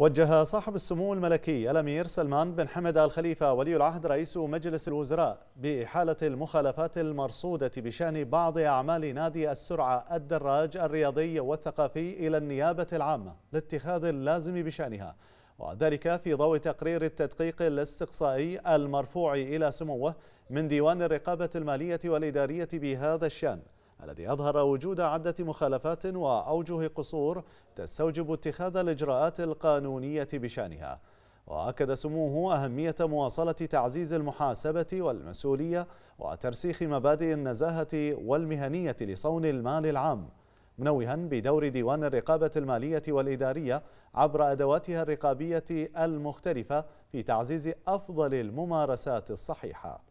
وجه صاحب السمو الملكي الأمير سلمان بن حمد الخليفة ولي العهد رئيس مجلس الوزراء بإحالة المخالفات المرصودة بشأن بعض أعمال نادي السرعة الدراج الرياضي والثقافي إلى النيابة العامة لاتخاذ اللازم بشأنها وذلك في ضوء تقرير التدقيق الاستقصائي المرفوع إلى سموه من ديوان الرقابة المالية والإدارية بهذا الشأن الذي أظهر وجود عدة مخالفات وأوجه قصور تستوجب اتخاذ الإجراءات القانونية بشأنها وأكد سموه أهمية مواصلة تعزيز المحاسبة والمسؤولية وترسيخ مبادئ النزاهة والمهنية لصون المال العام منوها بدور ديوان الرقابة المالية والإدارية عبر أدواتها الرقابية المختلفة في تعزيز أفضل الممارسات الصحيحة